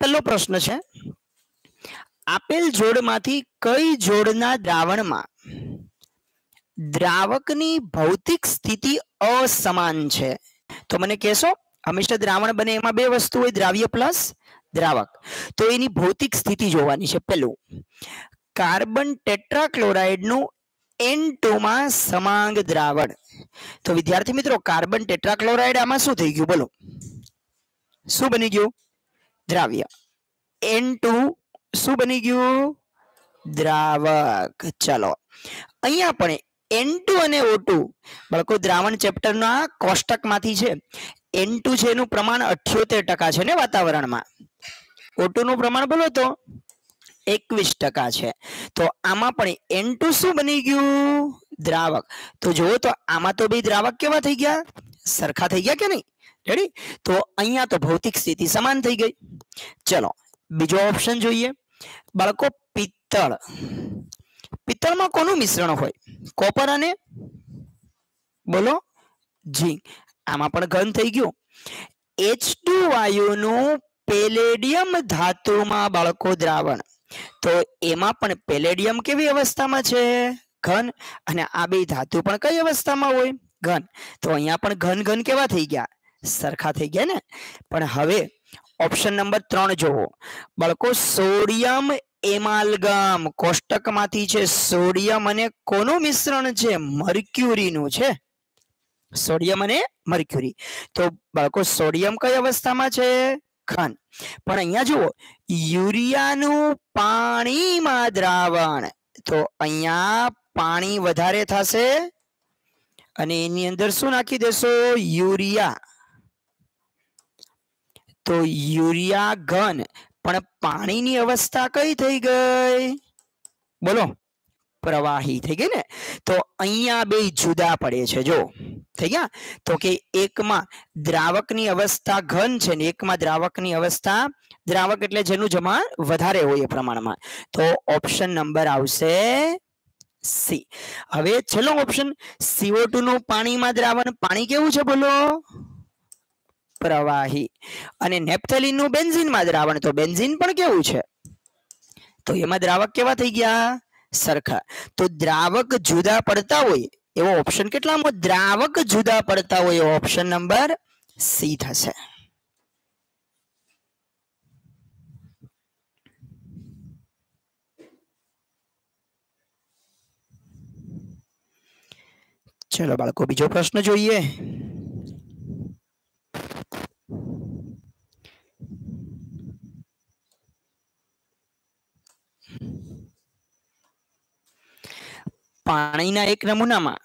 પહેલો પ્રશ્ન છે આપેલ જોડમાંથી કઈ જોડના દ્રાવણમાં દ્રાવકની ભૌતિક સ્થિતિ અસમાન છે તો મને કહેશો હંમેશા દ્રાવણ બને એમાં બે વસ્તુ હોય દ્રાવ્ય પ્લસ દ્રાવક તો એની ભૌતિક સ્થિતિ જોવાની છે પહેલું કાર્બન ટેટ્રાક્લોરાઇડનું એન ટુમાં સમાંગ દ્રાવણ તો વિદ્યાર્થી મિત્રો કાર્બન ટેટ્રાક્લોરાઇડ આમાં શું થઈ ગયું બોલો શું બની ગયું દ્રાવ્ય એન ટુ શું બની ગયું દ્રાવક ચલો અહીંયા પણ એન ટુ અને ઓ ટુ બાળકો દ્રાવણ ચેપ્ટરના કોષ્ટકમાંથી છે એન ટુ છે એનું પ્રમાણ અઠ્યોતેર ટકા છે ને વાતાવરણમાં ઓ નું પ્રમાણ બોલો તો એકવીસ ટકા છે તો આમાં પણ એન ટુ શું બની ગયું દ્રાવક તો જુઓ તો આમાં તો બે દ્રાવક કેવા થઈ ગયા સરખા થઈ ગયા કે નહીં રેડી તો અહીંયા તો ભૌતિક સ્થિતિ સમાન થઈ ગઈ ચલો બીજો ઓપ્શન જોઈએ બાળકો પિત્તળ પિત્તળમાં કોનું મિશ્રણ હોય કોપર અને બોલો ઝીંક આમાં પણ ઘન થઈ ગયું એચ ટુ વાયુનું પેલેડિયમ ધાતુમાં બાળકો દ્રાવણ તો એમાં પણ પેલેડિયમ કેવી અવસ્થામાં છે ઘન અને આ બે ધાતુ પણ કઈ અવસ્થામાં હોય ઘન તો અહીંયા પણ ઘન ઘન કેવા થઈ ગયા સરખા થઈ ગયા ને પણ હવે ઓપ્શન નંબર ત્રણ જુઓ બાળકો સોડિયમ એમાલગામ કોષ્ટકમાંથી છે સોડિયમ અને કોનું મિશ્રણ છે મર્ક્યુરીનું છે સોડિયમ અને મર્ક્યુરી તો બાળકો સોડિયમ કઈ અવસ્થામાં છે ઘન પણ અહીંયા જુઓ યુરિયાનું પાણીમાં દ્રાવણ તો અહીંયા પાણી વધારે થશે અને એની અંદર શું નાખી દેશો યુરિયા તો યુરિયા ઘન પણ પાણીની અવસ્થા કઈ થઈ ગઈ બોલો પ્રવાહી થઈ ગઈ ને તો અહીંયા બે જુદા પડે છે જો થઈ ગયા તો કે એકમાં દ્રાવકની અવસ્થા ઘન છે ને એકમાં દ્રાવકની અવસ્થા દ્રાવક એટલે જેનું જમાણ વધારે હોય એ પ્રમાણમાં તો ઓપ્શન નંબર આવશે સી હવે છેલ્લો ઓપ્શન સીઓ નું પાણીમાં દ્રાવણ પાણી કેવું છે બોલો પ્રવાહી અને નેપ્થેલિનનું બેન્ઝિનમાં દ્રાવણ તો બેન્ઝિન પણ કેવું છે તો એમાં દ્રાવક કેવા થઈ ગયા સરખા તો દ્રાવક જુદા પડતા હોય એવો ઓપ્શન કેટલામાં દ્રાવક જુદા પડતા હોય ઓપ્શન નંબર સી થશે ચલો બાળકો બીજો પ્રશ્ન જોઈએ પાણીના એક નમૂનામાં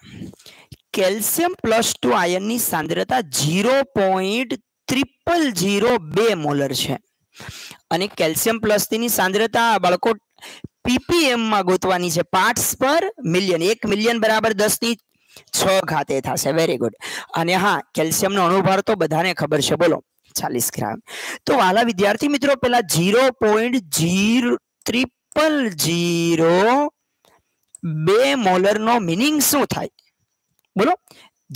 કેલ્શિયમ પ્લસ ટુ આયનની સાંદ્રતા ઝીરો પોઈન્ટ ત્રિપલ ઝીરો બે મોલર છે અને કેલ્શિયમ પ્લસ ની સાંદ્રતા બાળકો પીપીએમ માં ગોતવાની છે પાર્ટસ પર મિલિયન એક મિલિયન બરાબર દસ ની છ ખાતે થશે વેરી ગુડ અને હા કેલ્શિયમનો અણુભાર તો બધાને ખબર છે બોલો ચાલીસ ગ્રામ તો વાલા વિદ્યાર્થી મિત્રો પેલા zero point zero triple zero બે મોલર નો મિનિંગ શું થાય બોલો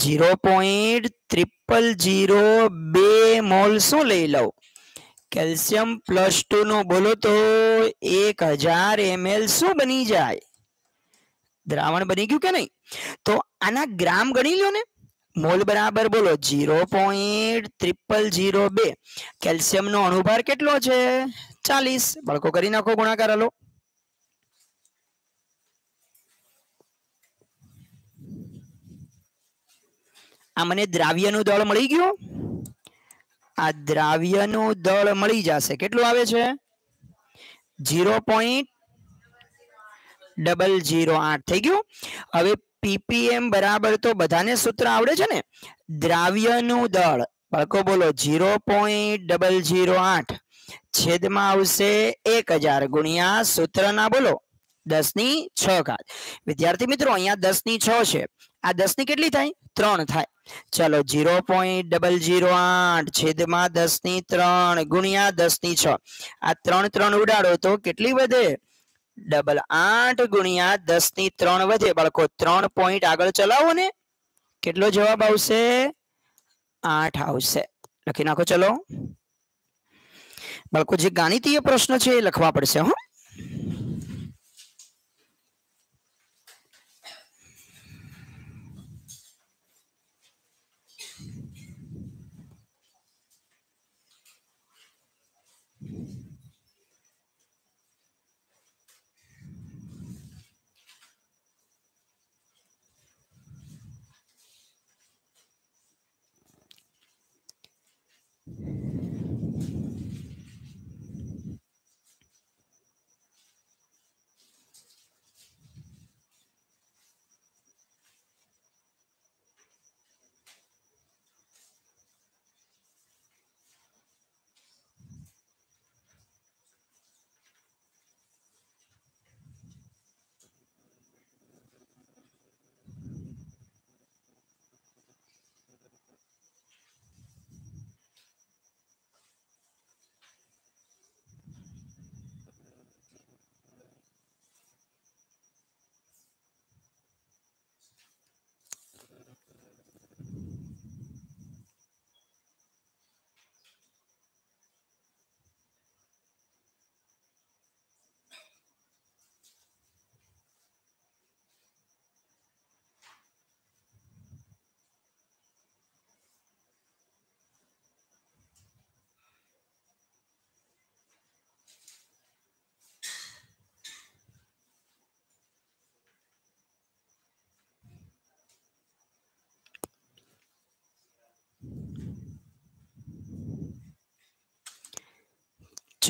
જીરો પોઈન્ટ ત્રિપલ જીરો બે મોલ શું લઈ લઉં કેલ્શિયમ પ્લસ ટુ નું બોલો તો એક હજાર એમએલ શું બની જાય દ્રાવણ બની ગયું કે નહીં તો આના ગ્રામ ગણી લો ને મોલ બરાબર બોલો જીરો પોઈન્ટ ત્રિપલ જીરો બે કેલ્શિયમનો અણુભાર કેટલો છે ચાલીસ બળકો કરી નાખો ગુણાકાર હલો આ મને દ્રાવ્યનું દળ મળી ગયું આ દ્રાવ્યનું દળ મળી જશે કેટલું આવે છે જીરો પોઈન્ટ ડબલ જીરો આઠ થઈ ગયું હવે પીપીએમ બરાબર તો બધાને સૂત્ર આવડે છે ને દ્રાવ્યનું દળ બાળકો બોલો જીરો પોઈન્ટ ડબલ જીરો આઠ છેદમાં આવશે એક હજાર ગુણ્યા સૂત્રના બોલો દસ ની છ ઘાત વિદ્યાર્થી મિત્રો અહીંયા દસ ની છ છે આ દસ ની કેટલી થાય ત્રણ થાય ચલો જીરો પોઈન્ટ ડબલ જીરો આઠ છેદમાં દસ ની ત્રણ ગુણ્યા દસ ની છ આ ત્રણ ત્રણ ઉડાડો તો કેટલી વધે ડબલ આઠ ગુણ્યા દસ ની ત્રણ વધે બાળકો ત્રણ પોઈન્ટ આગળ ચલાવો ને કેટલો જવાબ આવશે આઠ આવશે લખી નાખો ચલો બાળકો જે ગાણિતીય પ્રશ્ન છે એ લખવા પડશે હો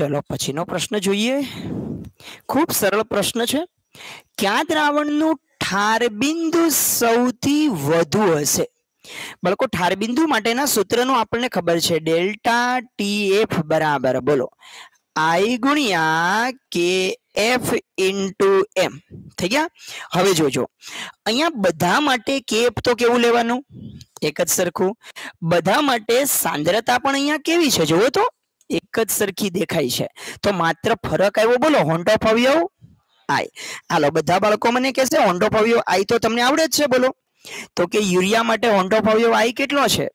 ચલો પછીનો પ્રશ્ન જોઈએ ખૂબ સરળ પ્રશ્ન છે ક્યાં દ્રાવણનું ઠારબિંદુ સૌથી વધુ હશે બાળકો ઠારબિંદુ માટેના સૂત્રનું આપણને ખબર છે ડેલ્ટા ટી એફ બરાબર બોલો આઈ ગુણ્યા કે એફ ઇન્ટુ એમ થઈ ગયા હવે જોજો અહીંયા બધા માટે કેપ તો કેવું લેવાનું એક જ સરખું બધા માટે સાંદ્રતા પણ અહીંયા કેવી છે જુઓ તો એક જ સરખી દેખાય છે તો માત્ર ફરક આવ્યો બોલો હોન્ડ ઓફ આય આઈ હાલો બધા બાળકો મને કહેશે હોન્ડ ઓફ અવયવ આઈ તો તમને આવડે જ છે બોલો તો કે યુરિયા માટે હોન્ડ ઓફ અવયવ આઈ કેટલો છે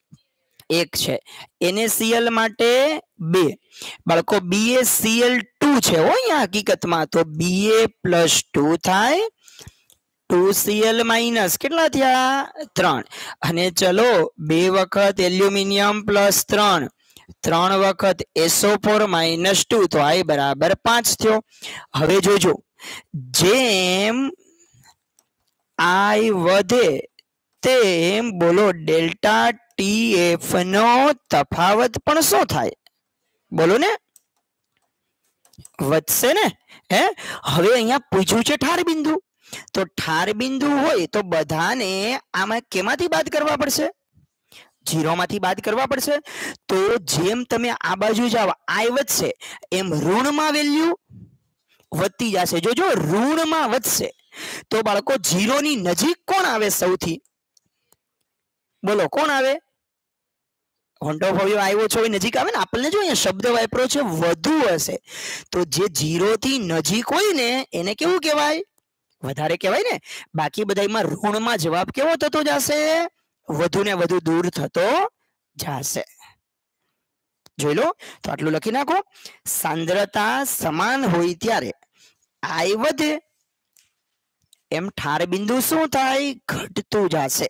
એક છે એનએસીએલ માટે બે બાળકો બીએસીએલ ટુ છે હો અહીંયા હકીકતમાં તો બીએ પ્લસ ટુ થાય ટુ સીએલ માઇનસ કેટલા થયા ત્રણ અને ચલો બે વખત એલ્યુમિનિયમ પ્લસ ત્રણ ત્રણ વખત એસો ફોર માઇનસ ટુ તો આઈ બરાબર પાંચ થયો હવે જોજો જેમ આઈ વધે તેમ બોલો ડેલ્ટા ટી એફ નો તફાવત પણ શું થાય બોલો ને વધશે ને હે હવે અહીંયા પૂછ્યું છે ઠાર બિંદુ તો ઠાર બિંદુ હોય તો બધાને આમાં કેમાંથી બાદ કરવા પડશે જીરોમાંથી બાદ કરવા પડશે તો જેમ તમે આ બાજુ જાઓ આય વધશે એમ ઋણમાં વેલ્યુ વધતી જશે જોજો ઋણમાં વધશે તો બાળકો જીરોની નજીક કોણ આવે સૌથી બોલો કોણ આવે હોન્ટો ભવ્યો આવ્યો છો એ નજીક આવે ને આપણને જો અહીંયા શબ્દ વાપરો છે વધુ હશે તો જે જીરોથી નજીક હોય ને એને કેવું કહેવાય વધારે કહેવાય ને બાકી બધામાં ઋણમાં જવાબ કેવો થતો જશે વધુ ને વધુ દૂર થતો જશે જોઈ લો તો આટલું લખી નાખો સાંદ્રતા સમાન હોય ત્યારે આય વધે એમ ઠાર બિંદુ શું થાય ઘટતું જશે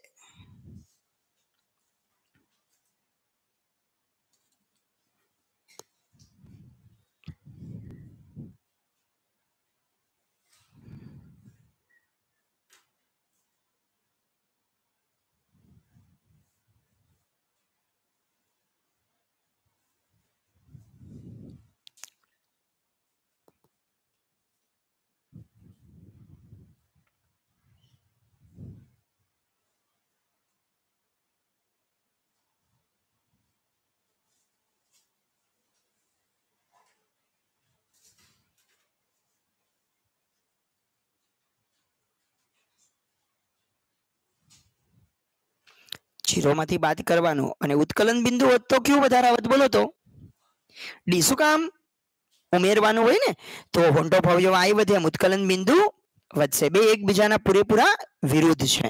જીરોમાંથી બાદ કરવાનો અને ઉત્કલન બિંદુ વધતો ક્યુ વધારે બોલો તો ડી શું કામ ઉમેરવાનું હોય ને તો વોન્ટ ઓફ અવયવ વધે એમ ઉત્કલન બિંદુ વધશે બે એકબીજાના પૂરેપૂરા વિરુદ્ધ છે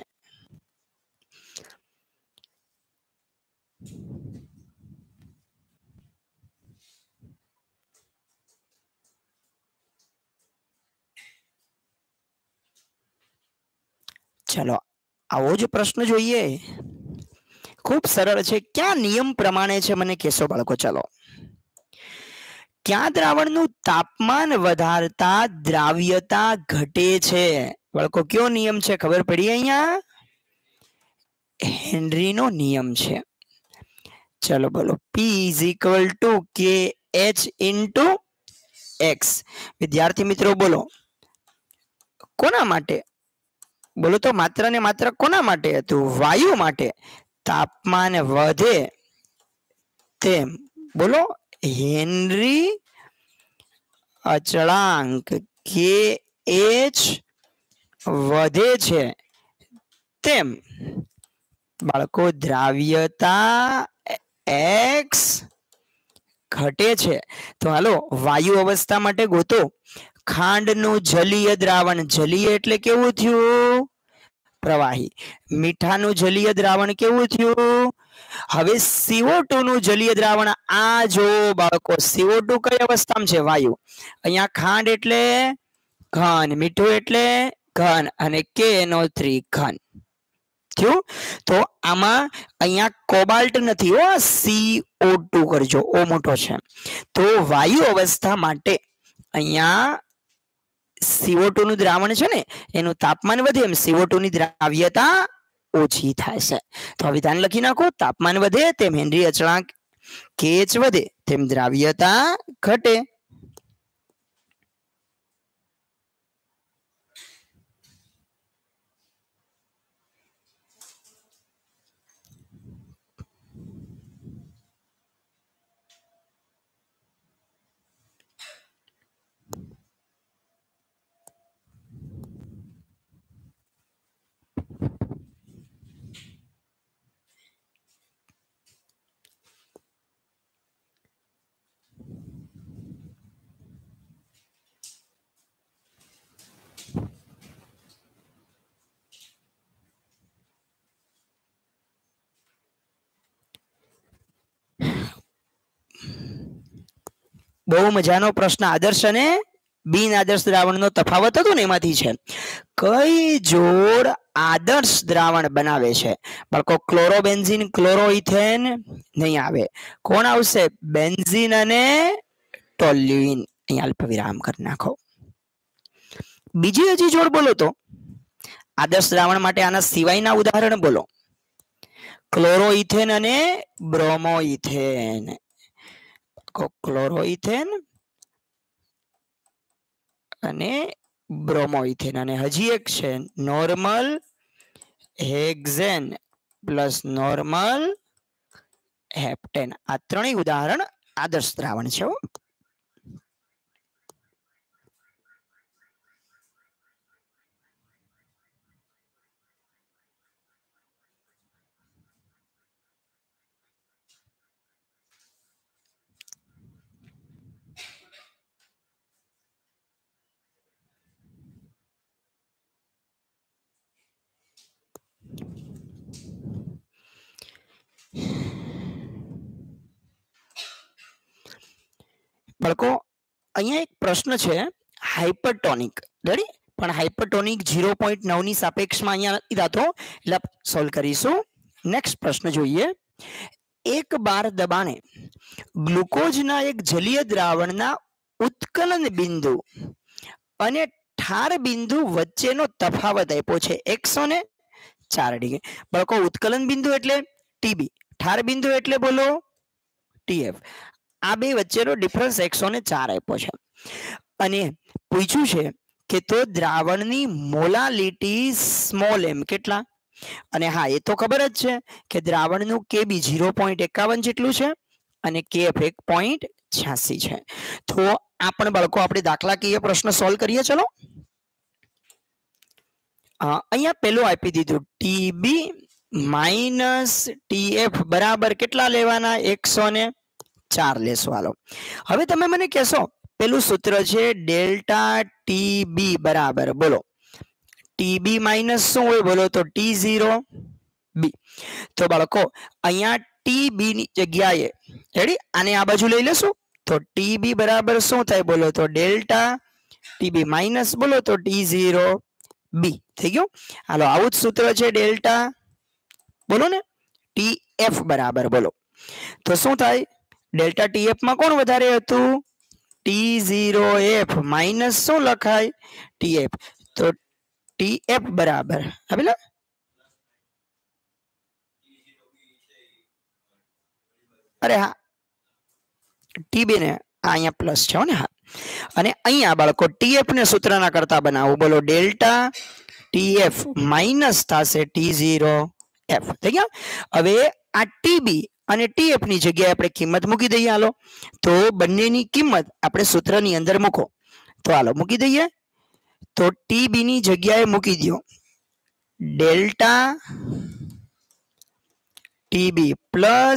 ચલો આવો જ પ્રશ્ન જોઈએ ખૂબ સરળ છે ક્યાં નિયમ પ્રમાણે છે મને કેસો બાળકો ચલો ક્યાં દ્રાવણનું તાપમાન વધારતા દ્રાવ્યતા ઘટે છે બાળકો કયો નિયમ છે ખબર પડી અહીંયા હેનરીનો નિયમ છે ચલો બોલો P is equal to K H into X વિદ્યાર્થી મિત્રો બોલો કોના માટે બોલો તો માત્ર ને માત્ર કોના માટે હતું વાયુ માટે તાપમાન વધે તેમ બોલો હેનરી અચળાંક કે એચ વધે છે તેમ બાળકો દ્રાવ્યતા એક્સ ઘટે છે તો હાલો વાયુ અવસ્થા માટે ગોતો ખાંડનું જલીય દ્રાવણ જલીય એટલે કેવું થયું પ્રવાહી મીઠાનું જલીય દ્રાવણ કેવું થયું હવે CO2 નું જલીય દ્રાવણ આ જો બાળકો CO2 કઈ અવસ્થામાં છે વાયુ અહીંયા ખાંડ એટલે ઘન મીઠું એટલે ઘન અને KNO3 ઘન થયું તો આમાં અહીંયા કોબાલ્ટ નથી હો CO2 કરજો ઓ મોટો છે તો વાયુ અવસ્થા માટે અહીંયા સીઓ નું દ્રાવણ છે ને એનું તાપમાન વધે એમ સીઓ ની દ્રાવ્યતા ઓછી થાય છે તો હવે ધ્યાન લખી નાખો તાપમાન વધે તેમ હેનરી અચળાંક કેચ વધે તેમ દ્રાવ્યતા ઘટે બહુ મજાનો પ્રશ્ન આદર્શ અને બિન આદર્શ દ્રાવણનો તફાવત હતો ને એમાંથી છે કઈ જોડ આદર્શ દ્રાવણ બનાવે છે બાળકો ક્લોરોબેન્ઝિન ક્લોરોઇથેન નહીં આવે કોણ આવશે બેન્ઝિન અને ટોલ્યુઇન અહીંયા અલ્પ વિરામ કરી નાખો બીજી હજી જોડ બોલો તો આદર્શ દ્રાવણ માટે આના સિવાયના ઉદાહરણ બોલો ક્લોરોઇથેન અને બ્રોમોઇથેન લખો ક્લોરોઇથેન અને બ્રોમોઇથેન અને હજી એક છે normal hexane plus normal heptane આ ત્રણેય ઉદાહરણ આદર્શ દ્રાવણ છે હો બાળકો અહીંયા એક પ્રશ્ન છે હાઇપરટોનિક રેડી પણ હાઇપરટોનિક ઝીરો પોઈન્ટ નવની સાપેક્ષમાં અહીંયા નથી તો એટલે સોલ્વ કરીશું નેક્સ્ટ પ્રશ્ન જોઈએ એક બાર દબાણે ગ્લુકોઝના એક જલીય દ્રાવણના ઉત્કલન બિંદુ અને ઠાર બિંદુ વચ્ચેનો તફાવત આપ્યો છે એકસો ને ચાર ડિગ્રી બાળકો ઉત્કલન બિંદુ એટલે ટીબી ઠાર બિંદુ એટલે બોલો ટીએફ આ બે વચ્ચેનો ડિફરન્સ એકસો ને ચાર આપ્યો છે અને પૂછ્યું છે કે તો દ્રાવણની મોલાલિટી સ્મોલ એમ કેટલા અને હા એ તો ખબર જ છે કે દ્રાવણનું કેબી ઝીરો પોઈન્ટ એકાવન જેટલું છે અને કેફ એક પોઈન્ટ છ્યાસી છે તો આ પણ બાળકો આપણે દાખલા કહીએ પ્રશ્ન સોલ્વ કરીએ ચલો અહીંયા પેલું આપી દીધું ટીબી માઇનસ ટીએફ બરાબર કેટલા લેવાના એકસો ને ચાર લેશું હાલો હવે તમે મને કહેશો પેલું સૂત્ર છે ડેલ્ટા ટીબી બરાબર બોલો ટીબી બી માઇનસ શું હોય બોલો તો ટી ઝીરો બી તો બાળકો અહીંયા ટી ની જગ્યાએ રેડી આને આ બાજુ લઈ લેશું તો ટીબી બરાબર શું થાય બોલો તો ડેલ્ટા ટીબી માઇનસ બોલો તો ટી ઝીરો બી થઈ ગયું હાલો આવું જ સૂત્ર છે ડેલ્ટા બોલો ને ટી એફ બરાબર બોલો તો શું થાય डेल्टा टी एफ માં કોણ વધારે હતું ટી 0 एफ માઈનસ શું લખાય ટી ફ તો ટી ફ બરાબર આવે લો અરે હા ટી બી ને આ અહીંયા પ્લસ છે હો ને અને અહીંયા બાળકો ટી ફ ને સૂત્રના કર્તા બનાવો બળો ડેલ્ટા ટી ફ માઈનસ થશે ટી 0 ફ ઠીક છે હવે આ ટી બી અને tf ની જગ્યાએ આપણે કિંમત મૂકી દઈએ હાલો તો બન્ને ની કિંમત આપણે સૂત્ર ની અંદર મૂકો તો હાલો મૂકી દઈએ તો tb ની જગ્યાએ મૂકી દયો ડેલ્ટા tb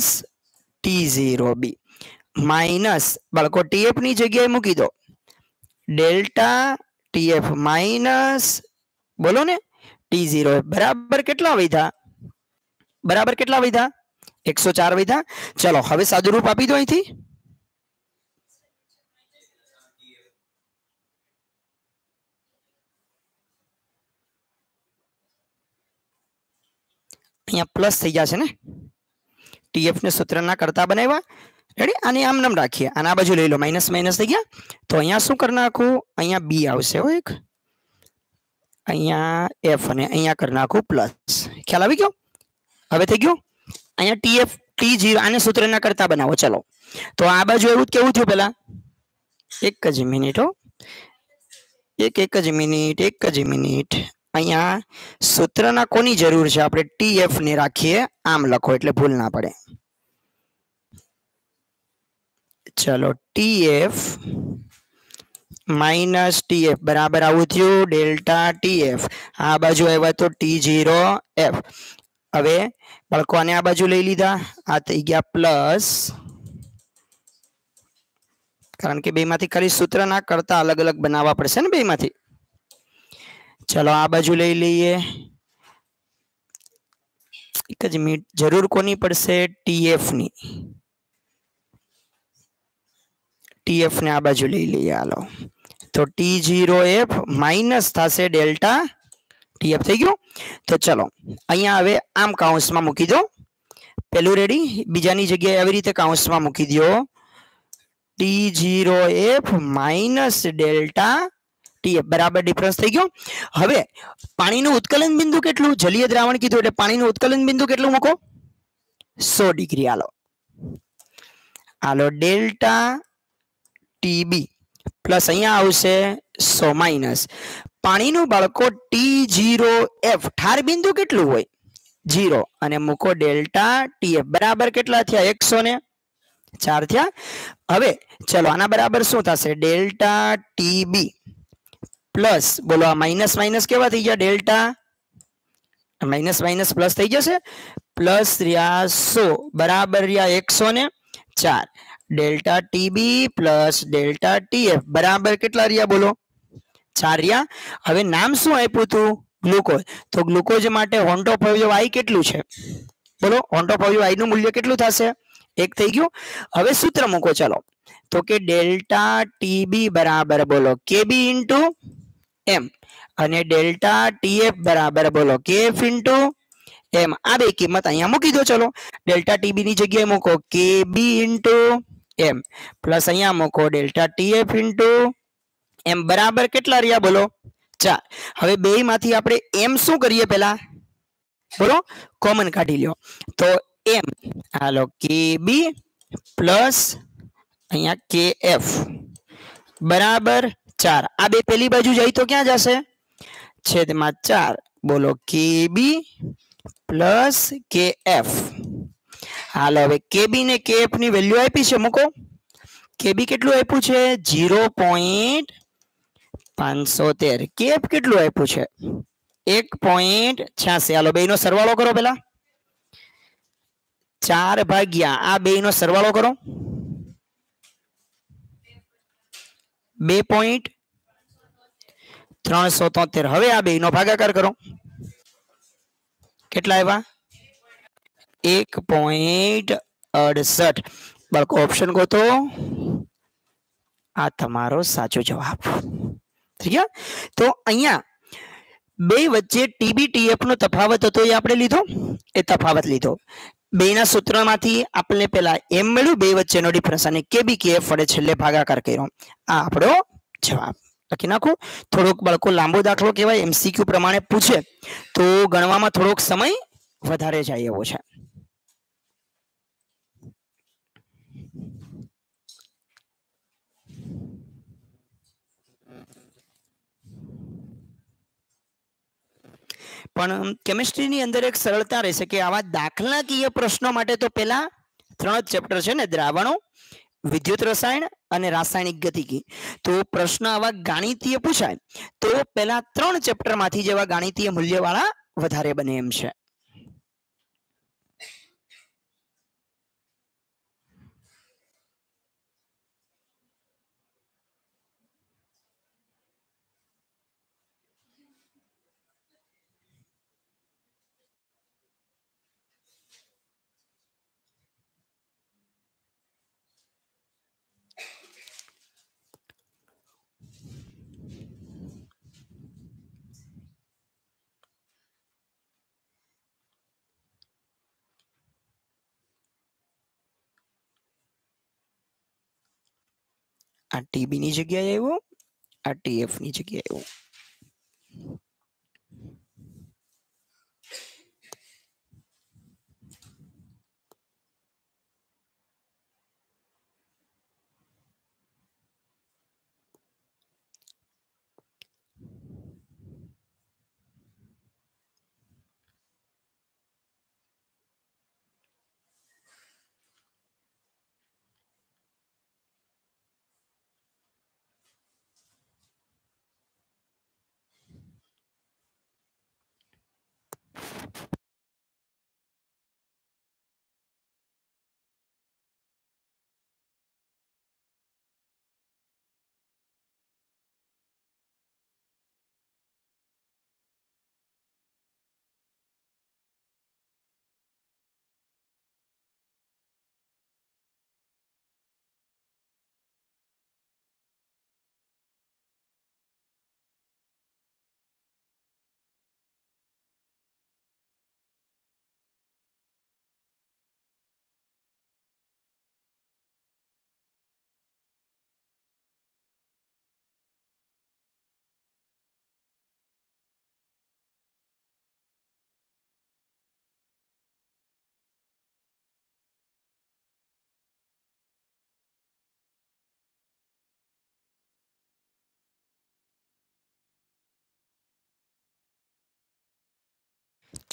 + t0b માઈનસ બળકો tf ની જગ્યાએ મૂકી દો ડેલ્ટા tf માઈનસ બોલો ને t0 બરાબર કેટલા વઈધા બરાબર કેટલા વઈધા 104 બધા ચલો હવે સાદુ રૂપ આપી દો અહીંથી અહીંયા પ્લસ થઈ જશે ને tf નું સૂત્ર ના કરતા બનાવ્યા રેડી આને આમ નામ રાખીએ અને આ બાજુ લઈ લો માઈનસ માઈનસ થઈ ગયા તો અહીંયા શું કર નાખું અહીંયા b આવશે હો એક અહીંયા f અને અહીંયા કર નાખું પ્લસ ખ્યાલ આવી ગયો હવે થઈ ગયો અહીંયા ટીએફ ટી જીરો આને સૂત્રના કરતા બનાવો ચલો તો આ બાજુ એવું કેવું થયું પેલા એક જ મિનિટ હો એક એક જ મિનિટ એક જ મિનિટ અહીંયા સૂત્રના કોની જરૂર છે આપણે ટીએફ ને રાખીએ આમ લખો એટલે ભૂલ ના પડે ચલો ટીએફ માઇનસ ટીએફ બરાબર આવું થયું ડેલ્ટા ટીએફ આ બાજુ આવ્યા તો ટી જીરો એફ હવે बाड़को आ बाजू लई लीधा आ थी गया प्लस कारण के बेमी सूत्र न करता अलग अलग बनावा पड़ से बे मे चलो आ बाजू लई लीए एक जरूर को पड़ से टीएफ आलो तो T zero F minus delta TF थी गयो તો ચલો અહીંયા હવે આમ કાઉન્સમાં મૂકી દો પેલું રેડી બીજાની જગ્યાએ આવી રીતે કાઉન્સમાં મૂકી દો T zero F minus delta T TF બરાબર ડિફરન્સ થઈ ગયો હવે પાણીનું ઉત્કલન બિંદુ કેટલું જલીય દ્રાવણ કીધું એટલે પાણીનું ઉત્કલન બિંદુ કેટલું મૂકો સો ડિગ્રી આલો આલો ડેલ્ટા ટીબી પ્લસ અહીંયા આવશે સો માઇનસ પાણીનું બાળકો ટી જીરો એફ ઠાર બિંદુ કેટલું હોય જીરો અને મૂકો ડેલ્ટા ટી એફ બરાબર કેટલા થયા એકસો ને ચાર થયા હવે ચલો આના બરાબર શું થશે ડેલ્ટા ટીબી પ્લસ બોલો આ માઇનસ માઇનસ કેવા થઈ ગયા ડેલ્ટા માઇનસ માઇનસ પ્લસ થઈ જશે પ્લસ રહ્યા સો બરાબર રહ્યા એકસો ને ચાર delta TB plus delta T F બરાબર કેટલા રહ્યા બોલો ચાર્યા હવે નામ શું આપ્યું હતું ગ્લુકોઝ તો ગ્લુકોઝ માટે હોન્ટોફોવિયો આઈ કેટલું છે બોલો હોન્ટોફોવિયો આઈ નું મૂલ્ય કેટલું થશે એક થઈ ગયું હવે સૂત્ર મૂકો ચાલો તો કે ડેલ્ટા ટીબી બરાબર બોલો કેબી ઇન્ટુ એમ અને ડેલ્ટા ટીએફ બરાબર બોલો કેએફ ઇન્ટુ એમ આ બે કિંમત અહીંયા મૂકી દો ચલો ડેલ્ટા ટીબી ની જગ્યાએ મૂકો કેબી ઇન્ટુ એમ પ્લસ અહીંયા મૂકો ડેલ્ટા ટીએફ ઇન્ટુ એમ બરાબર કેટલા રહ્યા બોલો ચાર હવે બે માંથી આપણે એમ શું કરીએ પેલા બોલો કોમન કાઢી લો તો એમ હાલો કે બી પ્લસ અહીંયા કે એફ બરાબર ચાર આ બે પેલી બાજુ જાય તો ક્યાં જશે છેદમાં ચાર બોલો કે બી પ્લસ કે એફ હાલો હવે કેબી ને કે એફ ની વેલ્યુ આપી છે મૂકો કેબી કેટલું આપ્યું છે ઝીરો પોઈન્ટ પાંચસો તેર કેપ કેટલું આપ્યું છે એક પોઈન્ટ છ્યાસી હાલો બે નો સરવાળો કરો પેલા ચાર ભાગ્યા આ બે નો સરવાળો કરો બે પોઈન્ટ ત્રણસો તોતેર હવે આ બે નો ભાગાકાર કરો કેટલા આવ્યા એક પોઈન્ટ અડસઠ બાળકો ઓપ્શન ગોતો આ તમારો સાચો જવાબ થઈ ગયા તો અહીંયા બે વચ્ચે ટીબીટીએફ નો તફાવત હતો એ આપણે લીધો એ તફાવત લીધો બેના સૂત્રમાંથી આપણે પેલા એમ મળ્યું બે વચ્ચેનો ડિફરન્સ અને કેબી કેબીકેએફ ફળે છેલ્લે ભાગાકાર કર્યો આ આપણો જવાબ લખી નાખો થોડોક બાળકો લાંબો દાખલો કહેવાય એમસીક્યુ પ્રમાણે પૂછે તો ગણવામાં થોડોક સમય વધારે જાય એવો છે પણ કેમિસ્ટ્રીની અંદર એક સરળતા રહેશે કે આવા દાખલાકીય પ્રશ્નો માટે તો પહેલા ત્રણ જ ચેપ્ટર છે ને દ્રાવણો વિદ્યુત રસાયણ અને રાસાયણિક ગતિકી તો પ્રશ્ન આવા ગાણિતીય પૂછાય તો પહેલા ત્રણ ચેપ્ટરમાંથી જેવા ગાણિતીય મૂલ્યવાળા વધારે બને એમ છે આ ટીબીની જગ્યાએ આવ્યો આ ટીએફની જગ્યાએ આવ્યો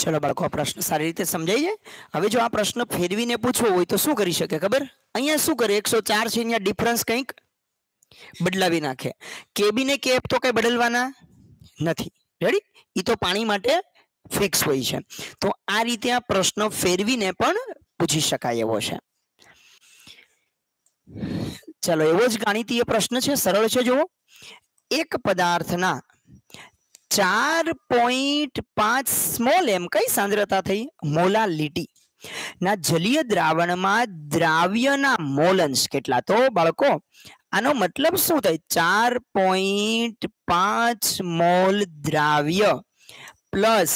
ચલો બાળકો આ પ્રશ્ન સારી રીતે સમજાઈ જાય હવે જો આ પ્રશ્ન ફેરવીને પૂછવો હોય તો શું કરી શકે ખબર અહીંયા શું કરે એકસો ચાર છે અહીંયા ડિફરન્સ કંઈક બદલાવી નાખે કેબી ને કેપ તો કંઈ બદલવાના નથી રેડી એ તો પાણી માટે ફિક્સ હોય છે તો આ રીતે આ પ્રશ્ન ફેરવીને પણ પૂછી શકાય એવો છે ચલો એવો જ ગાણિતીય પ્રશ્ન છે સરળ છે જુઓ એક પદાર્થના ચાર પોઈન્ટ પાંચ સ્મોલ એમ કઈ સાંદ્રતા થઈ મોલાલિટી ના જલીય દ્રાવણમાં દ્રાવ્યના મોલ અંશ કેટલા તો બાળકો આનો મતલબ શું થાય ચાર પોઈન્ટ પાંચ મોલ દ્રાવ્ય પ્લસ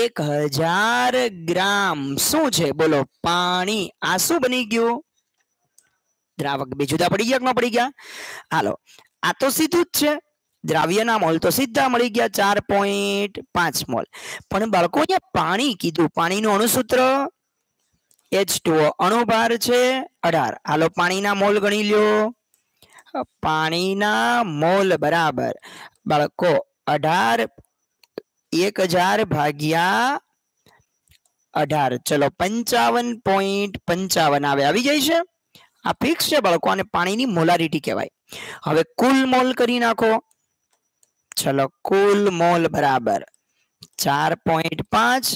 એક હજાર ગ્રામ શું છે બોલો પાણી આ શું બની ગયું દ્રાવક બે જુદા પડી ગયા ન પડી ગયા હાલો આ તો સીધું જ છે દ્રાવ્યના મોલ તો સીધા મળી ગયા ચાર પોઈન્ટ પાંચ મોલ પણ બાળકો અહીંયા પાણી કીધું પાણીનું અણુસૂત્ર એચ ટુઓ અણુભાર છે અઢાર હાલો પાણીના મોલ ગણી લ્યો પાણીના મોલ બરાબર બાળકો અઢાર એક હજાર ભાગ્યા અઢાર ચલો પંચાવન પોઈન્ટ પંચાવન આવે આવી જાય છે આ ફિક્સ છે બાળકો અને પાણીની મોલારિટી કહેવાય હવે કુલ મોલ કરી નાખો ચલો કુલ મોલ બરાબર ચાર પોઈન્ટ પાંચ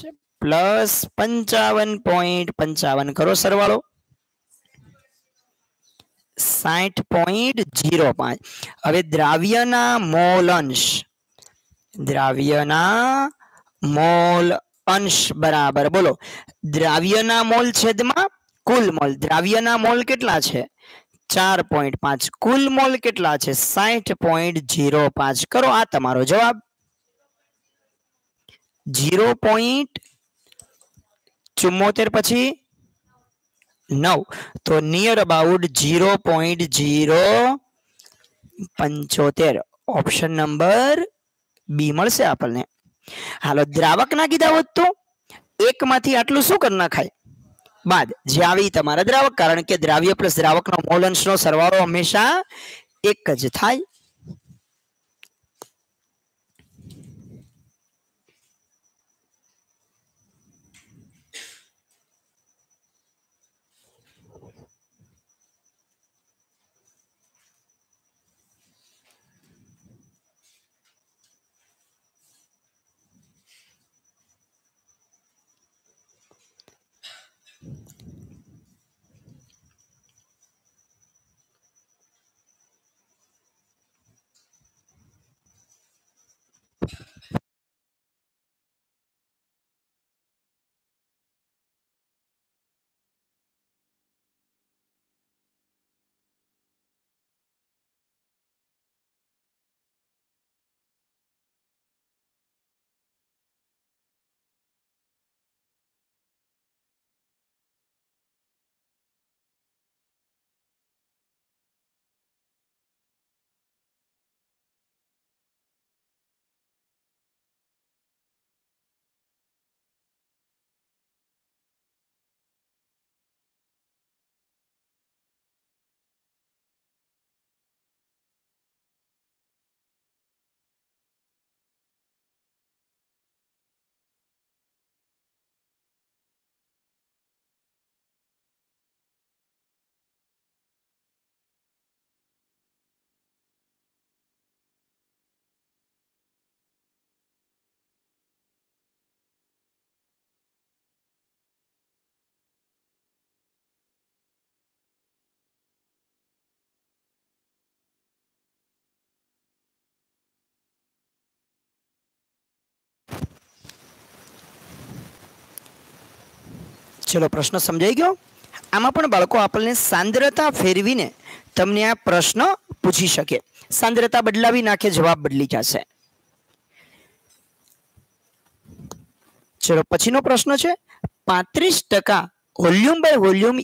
પ્લસ પંચાવન પોઈન્ટ પંચાવન કરો સરવાળો સાઠ પોઈન્ટ જીરો પાંચ હવે દ્રાવ્યના મોલ અંશ દ્રાવ્યના મોલ અંશ બરાબર બોલો દ્રાવ્યના મોલ છેદમાં કુલ મોલ દ્રાવ્યના મોલ કેટલા છે ચાર પોઈન્ટ પાંચ કુલ મોલ કેટલા છે સાઠ પોઈન્ટ જીરો પાંચ કરો આ તમારો જવાબ જીરો પોઈન્ટ ચુમ્મોતેર પછી નવ તો near about zero point zero પંચોતેર ઓપ્શન નંબર બી મળશે આપણને હાલો દ્રાવકના કીધા હોત તો એકમાંથી આટલું શું કરી નાખાય બાદ જે આવી તમારા દ્રાવક કારણ કે દ્રાવ્ય પ્લસ દ્રાવકનો મોલ અંશનો સરવાળો હંમેશા એક જ થાય ચલો પ્રશ્ન સમજાઈ ગયો આમાં પણ બાળકો આપણને સાંદ્રતા ફેરવીને તમને આ પ્રશ્ન પૂછી શકે સાંદ્રતા બદલાવી નાખે જવાબ બદલી જશે ચલો પછીનો પ્રશ્ન છે પાંત્રીસ ટકા વોલ્યુમ બાય વોલ્યુમ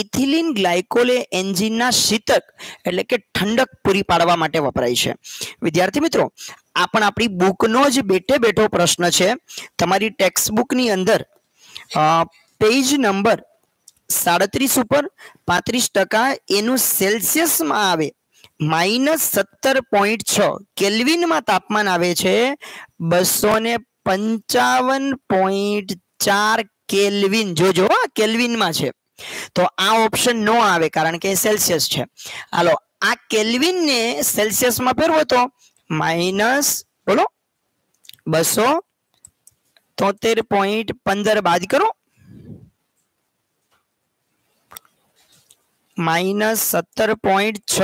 ઇથિલિન ગ્લાયકોલે એન્જિનના શીતક એટલે કે ઠંડક પૂરી પાડવા માટે વપરાય છે વિદ્યાર્થી મિત્રો આ પણ આપણી બુકનો જ બેઠે બેઠો પ્રશ્ન છે તમારી ટેક્સ્ટ બુકની અંદર પેજ નંબર સાડત્રીસ ઉપર પાંત્રીસ ટકા એનું સેલ્સિયસમાં આવે માઇનસ સત્તર પોઈન્ટ છ કેલ્વિનમાં તાપમાન આવે છે બસો ને પંચાવન પોઈન્ટ ચાર કેલ્વિન જોજો કેલ્વિનમાં છે તો આ ઓપ્શન નો આવે કારણ કે સેલ્સિયસ છે હાલો આ કેલ્વિનને સેલ્સિયસમાં ફેરવો તો માઇનસ બોલો બસો તોતેર પોઈન્ટ પંદર બાદ કરો માઇનસ સત્તર પોઈન્ટ છ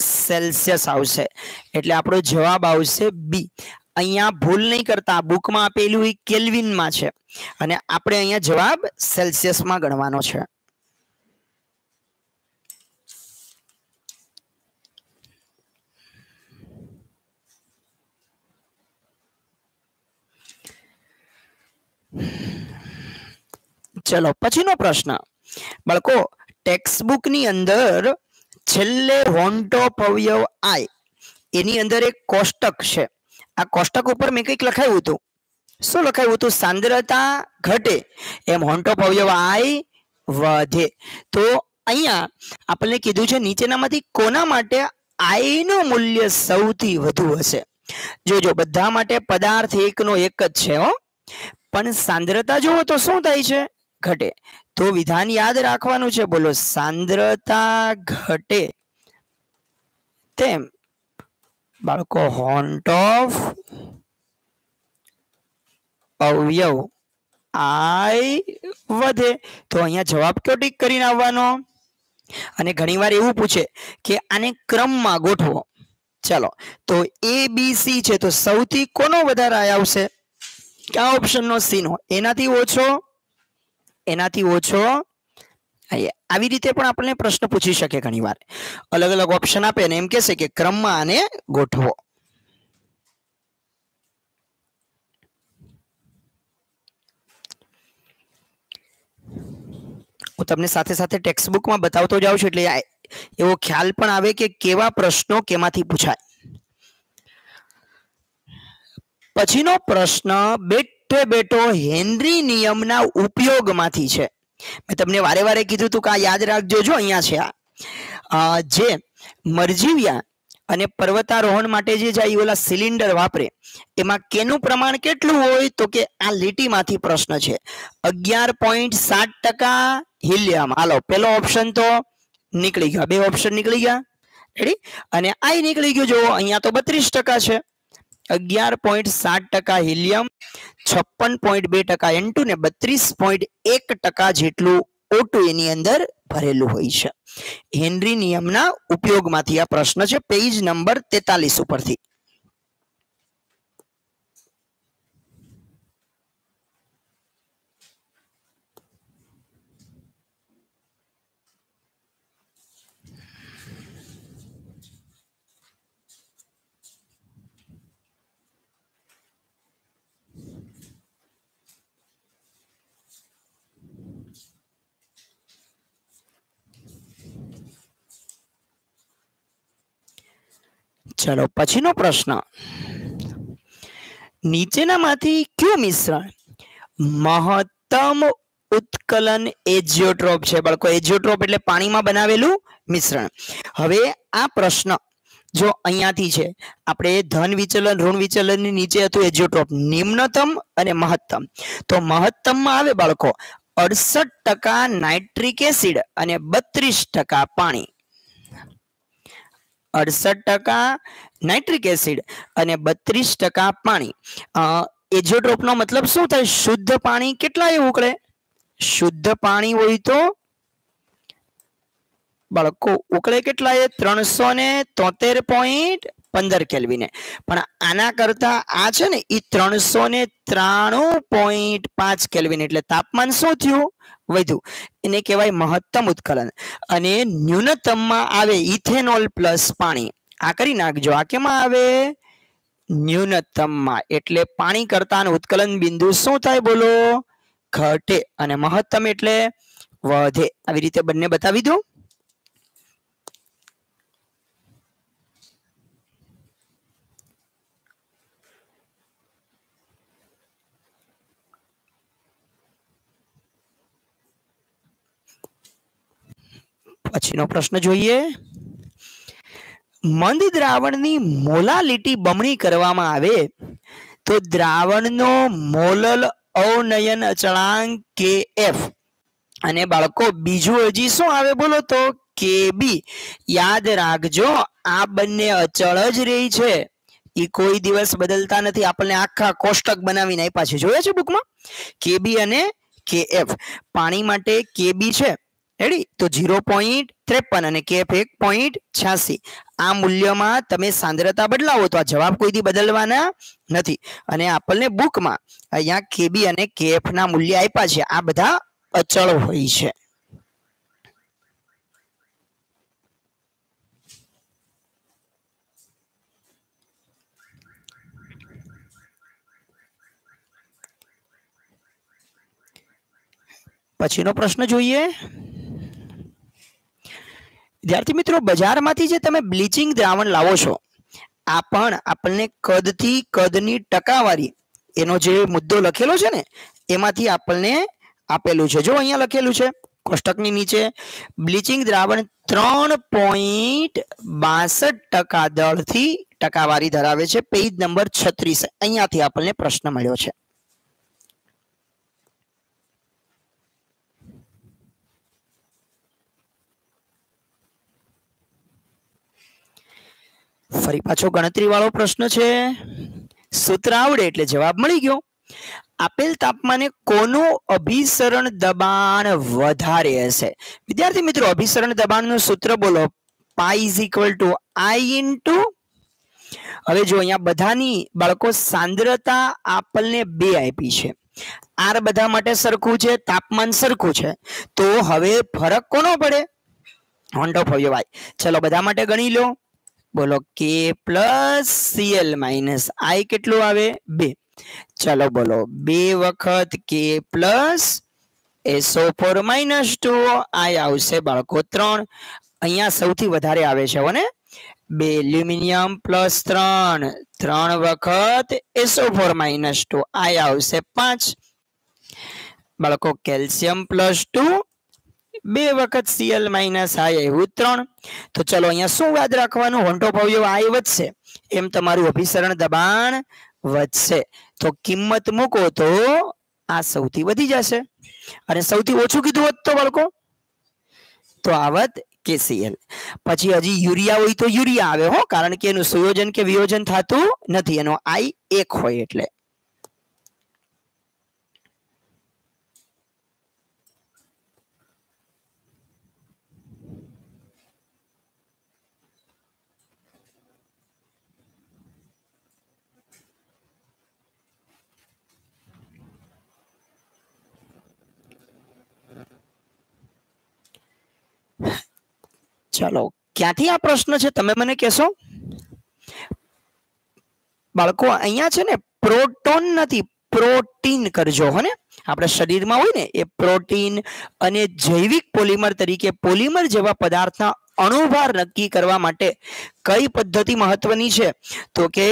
સેલ્સિયસ આવશે એટલે આપણો જવાબ આવશે બી અહીંયા ભૂલ નહીં કરતા બુકમાં આપેલું એ કેલ્વિનમાં છે અને આપણે અહીંયા જવાબ સેલ્સિયસમાં ગણવાનો છે ચલો પછીનો પ્રશ્ન બાળકો ટેક્સ્ટબુકની અંદર છેલ્લે હોનટોપ અવયવ આય એની અંદર એક કોષ્ટક છે આ કોષ્ટક ઉપર મેં કંઈક લખાયું હતું શું લખાયું હતું સાંદ્રતા ઘટે એમ હોનટોપ અવયવ આય વધે તો અહીંયા આપણને કીધું છે નીચેનામાંથી કોના માટે આયનું મૂલ્ય સૌથી વધુ હશે જોજો બધા માટે પદાર્થ એકનો એક જ છે હો પણ સાંદ્રતા જુઓ તો શું થાય છે ઘટે તો વિધાન યાદ રાખવાનું છે બોલો સાંદ્રતા ઘટે તેમ બાળકો હોન્ટ ઓફ અવયવ આય વધે તો અહીંયા જવાબ કયો ટીક કરીને આવવાનો અને ઘણીવાર એવું પૂછે કે આને ક્રમમાં ગોઠવો ચાલો તો એ બી સી છે તો સૌથી કોનો વધારે આવશે કયા ઓપ્શનનો સીનો એનાથી ઓછો એનાથી ઓછો આવી રીતે પણ આપણને પ્રશ્ન પૂછી શકે ઘણી વાર અલગ અલગ ઓપ્શન આપે અને એમ કહેશે કે ક્રમમાં આને ગોઠવો હું તમને સાથે સાથે ટેક્સ્ટબુકમાં બતાવતો જાઉં છું એટલે એવો ખ્યાલ પણ આવે કે કેવા પ્રશ્નો કેમાંથી પૂછાય પછીનો પ્રશ્ન બે બેટે બેટો હેનરી નિયમના ઉપયોગમાંથી છે મેં તમને વારે વારે કીધું તું કે આ યાદ રાખજો જો અહીંયા છે આ જે મરજીવ્યા અને પર્વતારોહણ માટે જે જાય ઓલા સિલિન્ડર વાપરે એમાં કેનું પ્રમાણ કેટલું હોય તો કે આ લીટીમાંથી પ્રશ્ન છે અગિયાર પોઈન્ટ સાત ટકા હિલિયમ હાલો પેલો ઓપ્શન તો નીકળી ગયો બે ઓપ્શન નીકળી ગયા રેડી અને આ નીકળી ગયો જો અહીંયા તો બત્રીસ ટકા છે અગિયાર પોઈન્ટ સાત ટકા હિલિયમ છપ્પન પોઈન્ટ બે ટકા એન ને બત્રીસ પોઈન્ટ એક ટકા જેટલું ઓટુ એની અંદર ભરેલું હોય છે હેનરી નિયમના ઉપયોગમાંથી આ પ્રશ્ન છે પેજ નંબર તેતાલીસ ઉપરથી ચલો પછીનો પ્રશ્ન નીચેનામાંથી કયું મિશ્રણ મહત્તમ ઉત્કલન એજિયોટ્રોપ છે બાળકો એજિયોટ્રોપ એટલે પાણીમાં બનાવેલું મિશ્રણ હવે આ પ્રશ્ન જો અહીંયાથી છે આપણે ધન વિચલન ઋણ વિચલનની નીચે હતું એજિયોટ્રોપ નિમ્નતમ અને મહત્તમ તો મહત્તમમાં આવે બાળકો અડસઠ ટકા નાઇટ્રિક એસિડ અને બત્રીસ ટકા પાણી અડસઠ ટકા નાઇટ્રિક એસિડ અને બત્રીસ ટકા પાણી એજોટ્રોપનો મતલબ શું થાય શુદ્ધ પાણી કેટલાએ ઉકળે શુદ્ધ પાણી હોય તો બાળકો ઉકળે કેટલા એ ત્રણસો ને તોતેર પોઈન્ટ પંદર કેલ્વિને પણ આના કરતા આ છે ને એ ત્રણસો ને ત્રાણું પોઈન્ટ પાંચ કેલ્વિન એટલે તાપમાન શું થયું વધ્યું એને કહેવાય મહત્તમ ઉત્કલન અને ન્યૂનતમમાં આવે ઇથેનોલ પ્લસ પાણી આ કરી નાખજો આ કેમાં આવે ન્યૂનતમમાં એટલે પાણી કરતાનું ઉત્કલન બિંદુ શું થાય બોલો ઘટે અને મહત્તમ એટલે વધે આવી રીતે બંને બતાવી દઉં પછીનો પ્રશ્ન જોઈએ મંદ દ્રાવણની મોલા લીટી બમણી કરવામાં આવે તો દ્રાવણનો મોલલ અવનયન અચળાંક કે એફ અને બાળકો બીજું હજી શું આવે બોલો તો કે બી યાદ રાખજો આ બંને અચળ જ રહી છે એ કોઈ દિવસ બદલતા નથી આપણને આખા કોષ્ટક બનાવીને આપ્યા છે જોયા છે બુકમાં કેબી અને કે એફ પાણી માટે કેબી છે રેડી તો ઝીરો પોઈન્ટ ત્રેપન અને કેફ એક પોઈન્ટ છ્યાસી આ મૂલ્યમાં તમે સાંદ્રતા બદલાવો તો આ જવાબ કોઈથી બદલવાના નથી અને આપણને બુકમાં અહીંયા કેબી અને કેએફના મૂલ્ય આપ્યા છે આ બધા અચળ હોય છે પછીનો પ્રશ્ન જોઈએ વિદ્યાર્થી મિત્રો બજારમાંથી જે તમે બ્લીચિંગ દ્રાવણ લાવો છો આ પણ આપણને કદથી કદની ટકાવારી એનો જે મુદ્દો લખેલો છે ને એમાંથી આપણને આપેલું છે જો અહીંયા લખેલું છે કોષ્ટકની નીચે બ્લીચિંગ દ્રાવણ ત્રણ પોઈન્ટ બાસઠ ટકા દળથી ટકાવારી ધરાવે છે પેજ નંબર છત્રીસ અહીંયાથી આપણને પ્રશ્ન મળ્યો છે ફરી પાછો ગણતરી વાળો પ્રશ્ન છે સૂત્ર આવડે એટલે જવાબ મળી ગયો આપેલ તાપમાને કોનું અભિસરણ દબાણ વધારે હશે વિદ્યાર્થી મિત્રો અભિસરણ દબાણનું સૂત્ર બોલો pi is equal to i into હવે જો અહીંયા બધાની બાળકો સાંદ્રતા આપલને બે આપી છે આર બધા માટે સરખું છે તાપમાન સરખું છે તો હવે ફરક કોનો પડે હોન્ડો ફવ્યો ભાઈ ચલો બધા માટે ગણી લો બોલો કે પ્લસ સીએલ માઇનસ આઈ કેટલું આવે બે ચાલો બોલો બે વખત કે plus S O four minus two i આવશે બાળકો ત્રણ અહીંયા સૌથી વધારે આવે છે હો બે એલ્યુમિનિયમ પ્લસ ત્રણ ત્રણ વખત S O four minus two i આવશે પાંચ બાળકો કેલ્શિયમ પ્લસ ટુ બે વખત સીએલ માઇનસ આય એવું ત્રણ તો ચલો અહીંયા શું યાદ રાખવાનું હોન્ટો અવયવ આય વધશે એમ તમારું અભિસરણ દબાણ વધશે તો કિંમત મૂકો તો આ સૌથી વધી જશે અને સૌથી ઓછું કીધું હોત તો બાળકો તો આવત કેસીએલ પછી હજી યુરિયા હોય તો યુરિયા આવે હો કારણ કે એનું સુયોજન કે વિયોજન થતું નથી એનો આઈ એક હોય એટલે ચાલો ક્યાંથી આ પ્રશ્ન છે તમે મને કહેશો બાળકો અહીંયા છે ને પ્રોટોન નથી પ્રોટીન કરજો હો આપણે શરીરમાં હોય ને એ પ્રોટીન અને જૈવિક પોલિમર તરીકે પોલિમર જેવા પદાર્થના અણુભાર નક્કી કરવા માટે કઈ પદ્ધતિ મહત્વની છે તો કે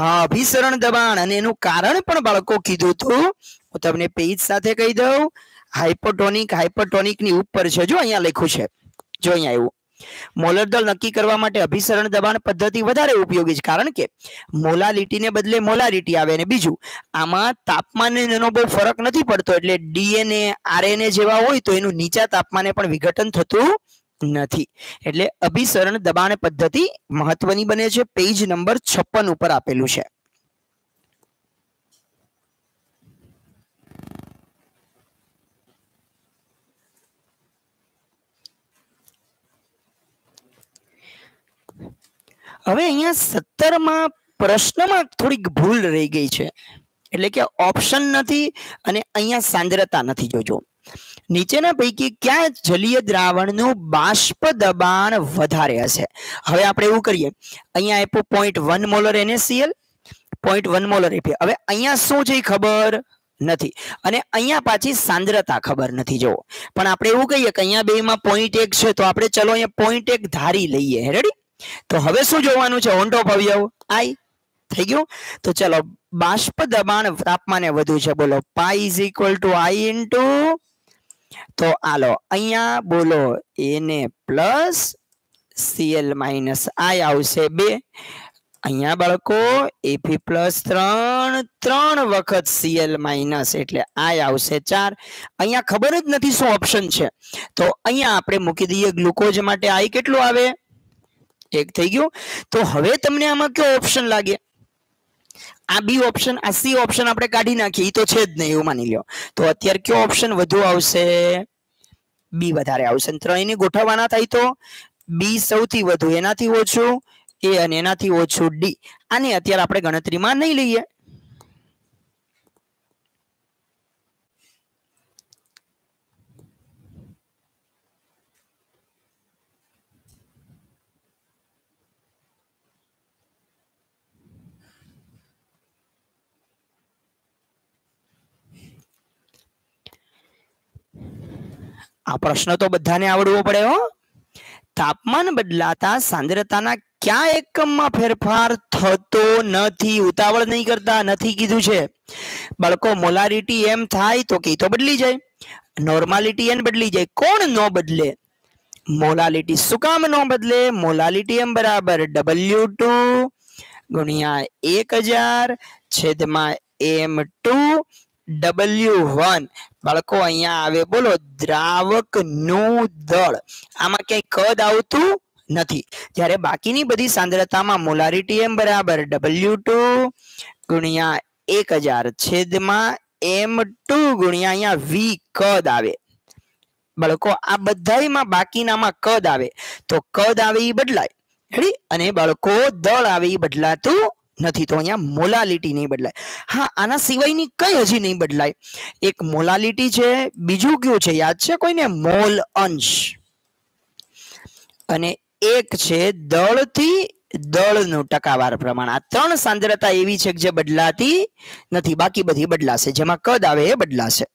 હા અભિસરણ દબાણ અને એનું કારણ પણ બાળકો કીધું હતું હું તમને પેજ સાથે કહી દઉં હાઇપોટોનિક હાઇપોટોનિકની ઉપર છે જો અહીંયા લખ્યું છે જો અહીંયા એવું મોલર દળ નક્કી કરવા માટે અભિસરણ દબાણ પદ્ધતિ વધારે ઉપયોગી છે કારણ કે મોલાલિટીને બદલે મોલારિટી આવે અને બીજું આમાં તાપમાનનો બહુ ફરક નથી પડતો એટલે ડીએનએ આરએનએ જેવા હોય તો એનું નીચા તાપમાને પણ વિઘટન થતું નથી એટલે અભિસરણ દબાણ પદ્ધતિ મહત્વની બને છે પેજ નંબર છપ્પન ઉપર આપેલું છે હવે અહીંયા સત્તરમાં પ્રશ્નમાં થોડીક ભૂલ રહી ગઈ છે એટલે કે ઓપ્શન નથી અને અહીંયા સાંદ્રતા નથી જોજો નીચેના પૈકી ક્યાં જલીય દ્રાવણનું બાષ્પ દબાણ વધારે હશે હવે આપણે એવું કરીએ અહીંયા આપ્યો point one molar NaCl point one molar AP હવે અહીંયા શું છે ખબર નથી અને અહીંયા પાછી સાંદ્રતા ખબર નથી જોવો પણ આપણે એવું કહીએ કે અહીંયા બેમાં પોઈન્ટ એક છે તો આપણે ચલો અહીંયા પોઈન્ટ એક ધારી લઈએ રેડી તો હવે શું જોવાનું છે ઓન ટોપ અવયવ આઈ થઈ ગયું તો ચલો બાષ્પ દબાણ તાપમાને વધુ છે બોલો pi is equal to i into તો આલો અહીંયા બોલો એને પ્લસ સીએલ માઇનસ આઈ આવશે બે અહીંયા બાળકો એપી પ્લસ ત્રણ ત્રણ વખત સીએલ માઇનસ એટલે આઈ આવશે ચાર અહીંયા ખબર જ નથી શું ઓપ્શન છે તો અહીંયા આપણે મૂકી દઈએ ગ્લુકોઝ માટે આઈ કેટલું આવે એક થઈ ગયું તો હવે તમને આમાં કયો ઓપ્શન લાગે આ બી ઓપ્શન આ સી ઓપ્શન આપણે કાઢી નાખીએ એ તો છે જ નહીં એવું માની લો તો અત્યારે કયો ઓપ્શન વધુ આવશે બી વધારે આવશે ત્રણેયને ગોઠવવાના થાય તો બી સૌથી વધુ એનાથી ઓછું એ અને એનાથી ઓછું ડી આને અત્યારે આપણે ગણતરીમાં નહીં લઈએ આ પ્રશ્ન તો બધાને આવડવો પડે હો તાપમાન બદલાતા સાંદ્રતાના ક્યાં એકમમાં ફેરફાર થતો નથી ઉતાવળ નહીં કરતા નથી કીધું છે બાળકો મોલારિટી એમ થાય તો કે તો બદલી જાય નોર્માલિટી એમ બદલી જાય કોણ નો બદલે મોલાલિટી શું કામ નો બદલે મોલાલિટી એમ બરાબર ડબલ્યુ ટુ ગુણ્યા એક હજાર છેદમાં એમ ટુ ડબલ્યુ વન બાળકો અહીંયા આવે બોલો દ્રાવકનું દળ આમાં ક્યાંય કદ આવતું નથી જ્યારે બાકીની બધી સાંદ્રતામાં મોલારિટી એમ બરાબર ડબલ્યુ ટુ ગુણ્યા એક હજાર છેદમાં એમ ટુ ગુણ્યા અહીંયા વી કદ આવે બાળકો આ બધામાં બાકીનામાં કદ આવે તો કદ આવે એ બદલાય અને બાળકો દળ આવે એ બદલાતું નથી તો અહીંયા મોલાલિટી નહીં બદલાય હા આના સિવાયની કઈ હજી નહીં બદલાય એક મોલાલિટી છે બીજું કયું છે યાદ છે કોઈને મોલ અંશ અને એક છે દળથી દળનું ટકાવાર પ્રમાણ આ ત્રણ સાંદ્રતા એવી છે કે જે બદલાતી નથી બાકી બધી બદલાશે જેમાં કદ આવે એ બદલાશે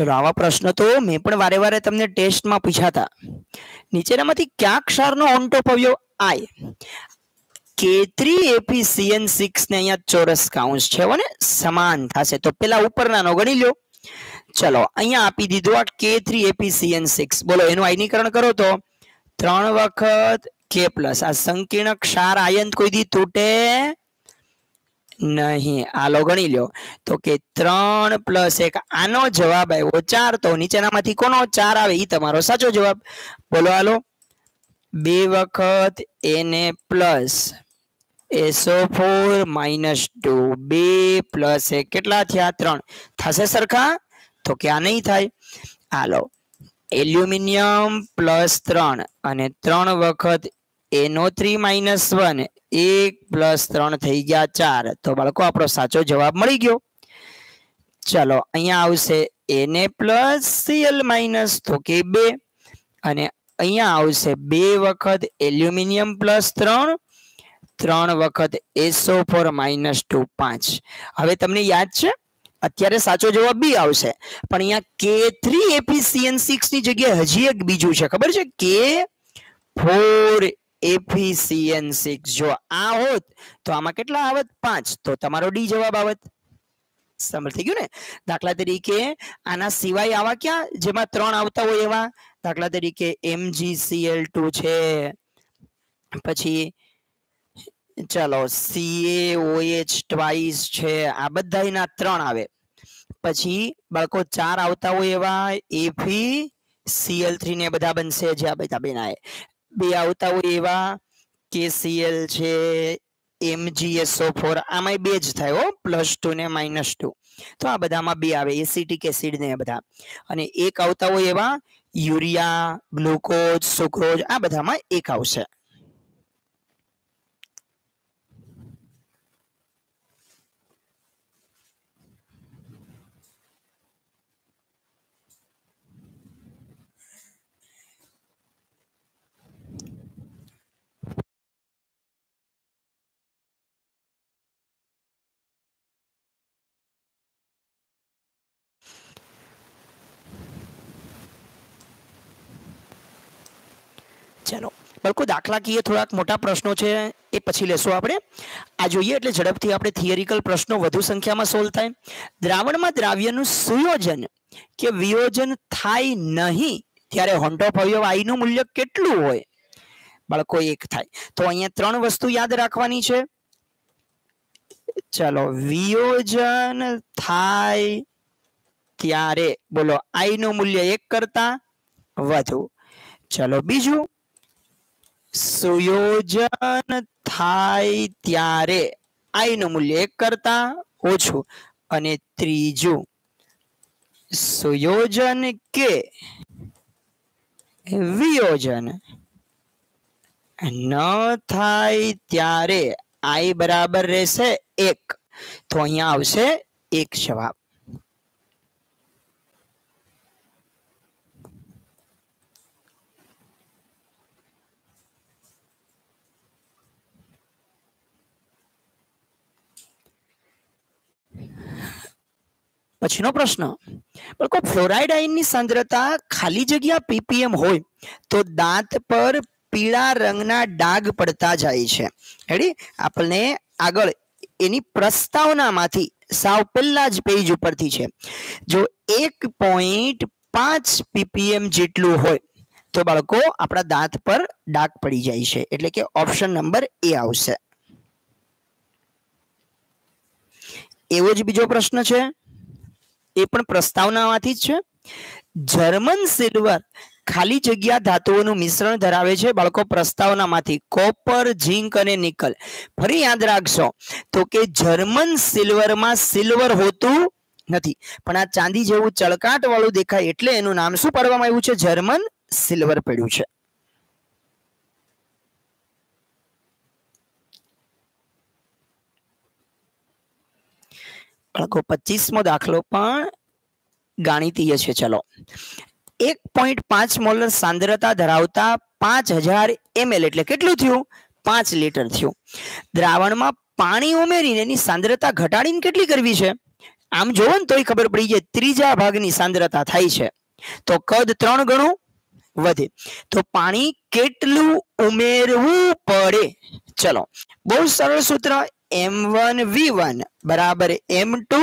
ચલો આવા પ્રશ્ન તો મેં પણ વારે વારે તમને ટેસ્ટમાં પૂછાતા નીચેનામાંથી ક્યાં ક્ષારનો ઓન ટોપ આવ્યો આય કે થ્રી એપી સીએન સિક્સ ને અહીંયા ચોરસ કાઉન્સ છે ને સમાન થશે તો પેલા ઉપરનાનો ગણી લ્યો ચલો અહીંયા આપી દીધો આ કે થ્રી એપી સીએન સિક્સ બોલો એનું આયનીકરણ કરો તો ત્રણ વખત કે પ્લસ આ સંકીર્ણ ક્ષાર આયન કોઈ દી તૂટે નહીં આલો ગણી લ્યો તો કે ત્રણ પ્લસ એક આનો જવાબ આવ્યો ચાર તો નીચેનામાંથી કોનો ચાર આવે એ તમારો સાચો જવાબ બોલો આલો બે વખત એને plus S O four minus two બે પ્લસ એક કેટલા થયા ત્રણ થશે સરખા તો કે આ નહીં થાય હાલો એલ્યુમિનિયમ પ્લસ ત્રણ અને ત્રણ વખત એનો થ્રી માઇનસ વન એક પ્લસ ત્રણ થઈ ગયા ચાર તો બાળકો આપણો સાચો જવાબ મળી ગયો ચલો અહીંયા આવશે એને પ્લસ સીએલ માઇનસ તો કે બે અને અહીંયા આવશે બે વખત એલ્યુમિનિયમ પ્લસ ત્રણ ત્રણ વખત એસો ફોર માઇનસ ટુ પાંચ હવે તમને યાદ છે અત્યારે સાચો જવાબ બી આવશે પણ અહીંયા કે થ્રી એપીસીએન સિક્સ ની જગ્યાએ હજી એક બીજું છે ખબર છે કે ફોર એફિસિયન સિક્સ જો આ હોત તો આમાં કેટલા આવત પાંચ તો તમારો ડી જવાબ આવત સમજ થઈ ગયું ને દાખલા તરીકે આના સિવાય આવા ક્યાં જેમાં ત્રણ આવતા હોય એવા દાખલા તરીકે એમજીસીએલ ટુ છે પછી ચાલો સીએઓએચ ટ્વાઇસ છે આ બધાના ત્રણ આવે પછી બાળકો ચાર આવતા હોય એવા એફી સીએલ થ્રી ને બધા બનશે જે આ બધા બનાવે બે આવતા હોય એવા કેસીએલ છે એમજીએસઓ ફોર આમાં બે જ થાય હો પ્લસ ટુ ને માઇનસ ટુ તો આ બધામાં બે આવે એસિટિક એસિડ ને બધા અને એક આવતા હોય એવા યુરિયા ગ્લુકોઝ સુક્રોઝ આ બધામાં એક આવશે બિલકુલ દાખલાકીય થોડાક મોટા પ્રશ્નો છે એ પછી લેશું આપણે આ જોઈએ એટલે ઝડપથી આપણે થિયરિકલ પ્રશ્નો વધુ સંખ્યામાં સોલ્વ થાય દ્રાવણમાં દ્રાવ્યનું સુયોજન કે વિયોજન થાય નહીં ત્યારે હોન્ડ ઓફ અવયવ આઈનું મૂલ્ય કેટલું હોય બાળકો એક થાય તો અહીંયા ત્રણ વસ્તુ યાદ રાખવાની છે ચલો વિયોજન થાય ત્યારે બોલો આઈનું મૂલ્ય એક કરતા વધુ ચલો બીજું સુયોજન થાય ત્યારે આઈ નું મૂલ્ય એક કરતા ઓછું અને ત્રીજું સુયોજન કે વિયોજન ન થાય ત્યારે આઈ બરાબર રહેશે એક તો અહીંયા આવશે એક જવાબ પછીનો પ્રશ્ન બળકો ફ્લોરાઇડ આયનની સાંદ્રતા ખાલી જગ્યા પીપીએમ હોય તો દાંત પર પીળા રંગના ડાઘ પડતા જાય છે હેડી આપણને આગળ એની પ્રસ્તાવનામાંથી સાવ પહેલા જ પેજ ઉપરથી છે જો એક પોઈન્ટ પાંચ પીપીએમ જેટલું હોય તો બાળકો આપણા દાંત પર ડાઘ પડી જાય છે એટલે કે ઓપ્શન નંબર એ આવશે એવો જ બીજો પ્રશ્ન છે એ પણ પ્રસ્તાવનામાંથી જ છે જર્મન સિલ્વર ખાલી જગ્યા ધાતુઓનું મિશ્રણ ધરાવે છે બાળકો પ્રસ્તાવનામાંથી કોપર ઝીંક અને નિકલ ફરી યાદ રાખશો તો કે જર્મન સિલ્વરમાં સિલ્વર હોતું નથી પણ આ ચાંદી જેવું ચળકાટ વાળું દેખાય એટલે એનું નામ શું પાડવામાં આવ્યું છે જર્મન સિલ્વર પડ્યું છે બાળકો પચીસમો દાખલો પણ ગાણિતીય છે ચલો એક પોઈન્ટ પાંચ મોલર સાંદ્રતા ધરાવતા પાંચ હજાર એમએલ એટલે કેટલું થયું પાંચ લીટર થયું દ્રાવણમાં પાણી ઉમેરીને એની સાંદ્રતા ઘટાડીને કેટલી કરવી છે આમ જોવો ને તોય ખબર પડી જાય ત્રીજા ભાગની સાંદ્રતા થાય છે તો કદ ત્રણ ગણું વધે તો પાણી કેટલું ઉમેરવું પડે ચલો બહુ સરળ સૂત્ર એમ વન વી વન બરાબર એમ ટુ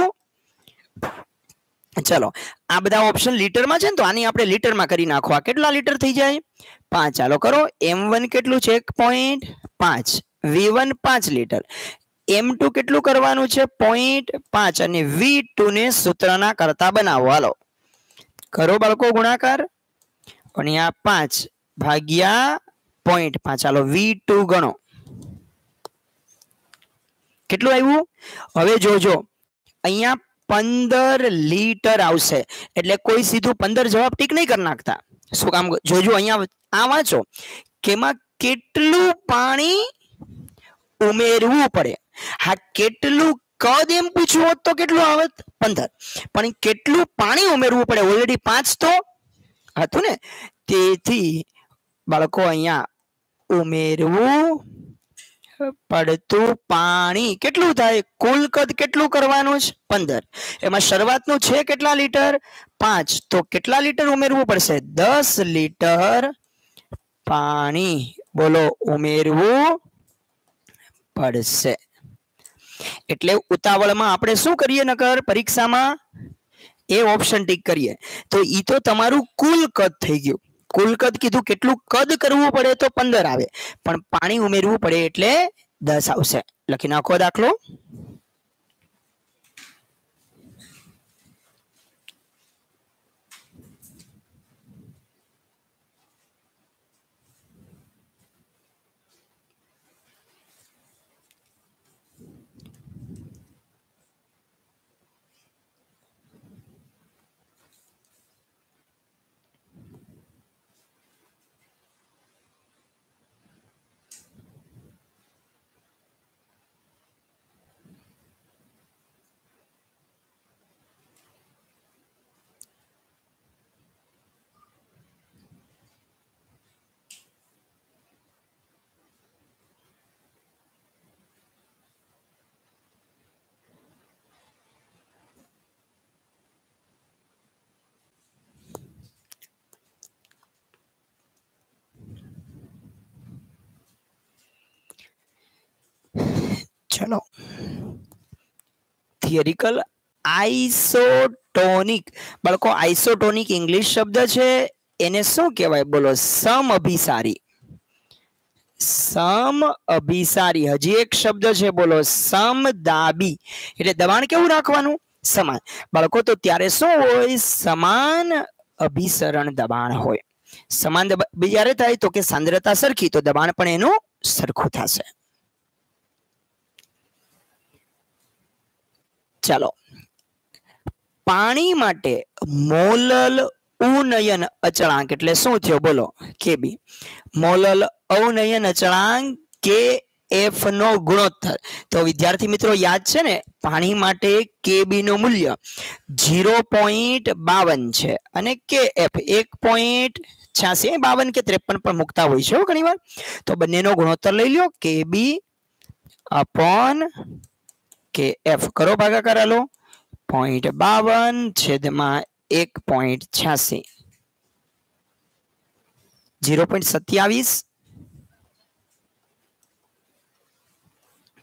ચલો આ બધા ઓપ્શન લીટરમાં છે ને તો આની આપણે લીટરમાં કરી નાખવા કેટલા લીટર થઈ જાય પાંચ ચાલો કરો એમ વન કેટલું છે એક પોઈન્ટ પાંચ વી વન પાંચ લીટર એમ ટુ કેટલું કરવાનું છે પોઈન્ટ પાંચ અને વી ટુ ને સૂત્રના કરતા બનાવો હાલો કરો બાળકો ગુણાકાર અને આ પાંચ ભાગ્યા પોઈન્ટ પાંચ ચાલો વી ટુ ગણો કેટલું આવ્યું હવે જોજો અહીંયા પંદર લીટર આવશે એટલે કોઈ સીધું પંદર જવાબ ટીક નહીં કરી નાખતા શું કામ જોજો અહીંયા આ વાંચો કેમાં કેટલું પાણી ઉમેરવું પડે હા કેટલું કદ એમ પૂછવું હોત તો કેટલું આવત પંદર પણ કેટલું પાણી ઉમેરવું પડે ઓલરેડી પાંચ તો હતું ને તેથી બાળકો અહીંયા ઉમેરવું પડતું પાણી કેટલું થાય કુલ કદ કેટલું કરવાનું છે પંદર એમાં શરૂઆતનું છે કેટલા લીટર પાંચ તો કેટલા લીટર ઉમેરવું પડશે દસ લીટર પાણી બોલો ઉમેરવું પડશે એટલે ઉતાવળમાં આપણે શું કરીએ નકર પરીક્ષામાં એ ઓપ્શન ટીક કરીએ તો ઈ તો તમારું કુલ કદ થઈ ગયું કુલ કદ કીધું કેટલું કદ કરવું પડે તો પંદર આવે પણ પાણી ઉમેરવું પડે એટલે દસ આવશે લખી નાખો દાખલો ચલો થિયરિકલ આઇસોટોનિક બાળકો આઈસોટોનિક ઇંગ્લિશ શબ્દ છે એને શું કહેવાય બોલો સમ અભિસારી સમ અભિસારી હજી એક શબ્દ છે બોલો સમ દાબી એટલે દબાણ કેવું રાખવાનું સમાન બાળકો તો ત્યારે શું હોય સમાન અભિસરણ દબાણ હોય સમાન દબાણ જ્યારે થાય તો કે સાંદ્રતા સરખી તો દબાણ પણ એનું સરખું થશે ચાલો પાણી માટે મોલલ ઉનયન અચળાંક એટલે શું થયો બોલો કેબી મોલલ અવનયન અચળાંક કે એફ નો ગુણોત્તર તો વિદ્યાર્થી મિત્રો યાદ છે ને પાણી માટે કેબી નું મૂલ્ય જીરો પોઈન્ટ બાવન છે અને કે એફ એક પોઈન્ટ છ્યાસી બાવન કે ત્રેપન પણ મૂકતા હોય છે ઘણીવાર તો બંનેનો ગુણોત્તર લઈ લ્યો કેબી અપોન કે એફ કરો ભાગાકાર લો પોઈન્ટ બાવન છેદમાં એક પોઈન્ટ છ્યાસી જીરો પોઈન્ટ સત્યાવીસ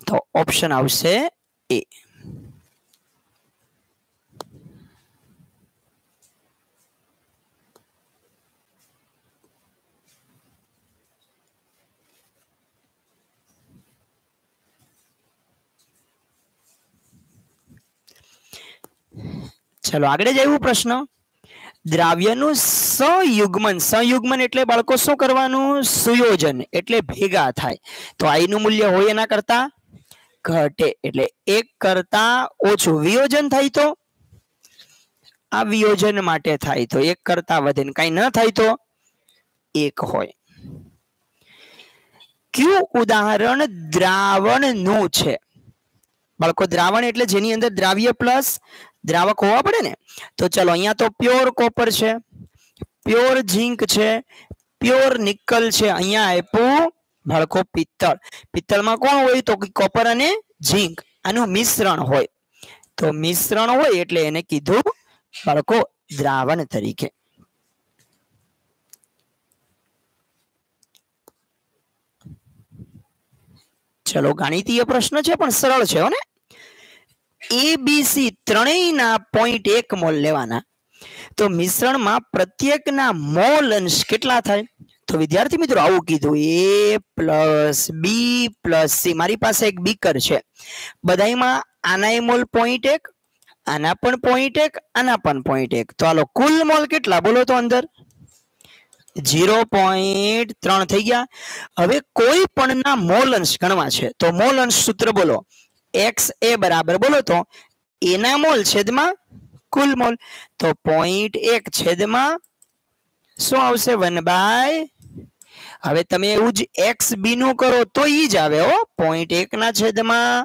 તો ઓપ્શન આવશે એ ચલો આગળ જવું પ્રશ્ન દ્રાવ્યનું સંયુગ્મન સંયુગ્મન એટલે બાળકો શું કરવાનું સુયોજન એટલે ભેગા થાય તો આઈનું મૂલ્ય હોય એના કરતા ઘટે એટલે એક કરતા ઓછું વિયોજન થાય તો આ વિયોજન માટે થાય તો એક કરતા વધે કઈ ન થાય તો એક હોય કયું ઉદાહરણ દ્રાવણનું છે બાળકો દ્રાવણ એટલે જેની અંદર દ્રાવ્ય પ્લસ દ્રાવક હોવા પડે ને તો ચલો અહીંયા તો પ્યોર કોપર છે પ્યોર ઝીંક છે પ્યોર નિકલ છે અહીંયા આપ્યું ભડકો પિત્તળ પિત્તળમાં કોણ હોય તો કોપર અને ઝીંક આનું મિશ્રણ હોય તો મિશ્રણ હોય એટલે એને કીધું ભડકો દ્રાવણ તરીકે ચલો ગાણિતીય પ્રશ્ન છે પણ સરળ છે ને એબીસી ત્રણેયના પોઈન્ટ એક મોલ લેવાના તો મિશ્રણમાં પ્રત્યેકના મોલ અંશ કેટલા થાય તો વિદ્યાર્થી મિત્રો આવું કીધું A plus B plus C મારી પાસે એક બીકર છે બધાયમાં આનાય મોલ પોઈન્ટ એક આના પણ પોઈન્ટ એક આના પણ પોઈન્ટ એક તો હાલો કુલ મોલ કેટલા બોલો તો અંદર ઝીરો પોઈન્ટ ત્રણ થઈ ગયા હવે કોઈ પણના મોલ અંશ ગણવા છે તો મોલ અંશ સૂત્ર બોલો એક્સ એ બરાબર બોલો તો એના મોલ છેદમાં કુલ મોલ તો પોઈન્ટ એક છેદમાં શું આવશે વન બાય હવે તમે એવું જ એક્સ બી નું કરો તો એ જ આવે હો પોઈન્ટ એક ના છેદમાં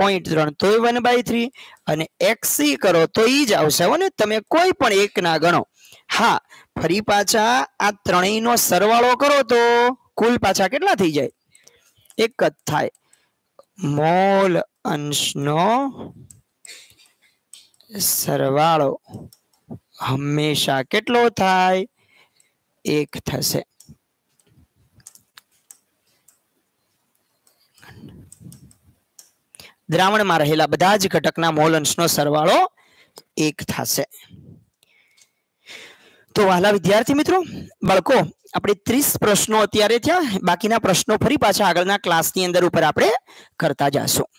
પોઈન્ટ ત્રણ તો વન બાય થ્રી અને એક્સ સી કરો તો એ જ આવશે હો ને તમે કોઈ પણ એક ના ગણો હા ફરી પાછા આ ત્રણેયનો સરવાળો કરો તો કુલ પાછા કેટલા થઈ જાય એક જ થાય મોલ અંશનો સરવાળો હંમેશા કેટલો થાય એક થશે દ્રાવણમાં રહેલા બધા જ ઘટકના મોલ અંશનો સરવાળો એક થશે તો વાલા વિદ્યાર્થી મિત્રો બાળકો આપણે ત્રીસ પ્રશ્નો અત્યારે થયા બાકીના પ્રશ્નો ફરી પાછા આગળના ક્લાસની અંદર ઉપર આપણે કરતા જશું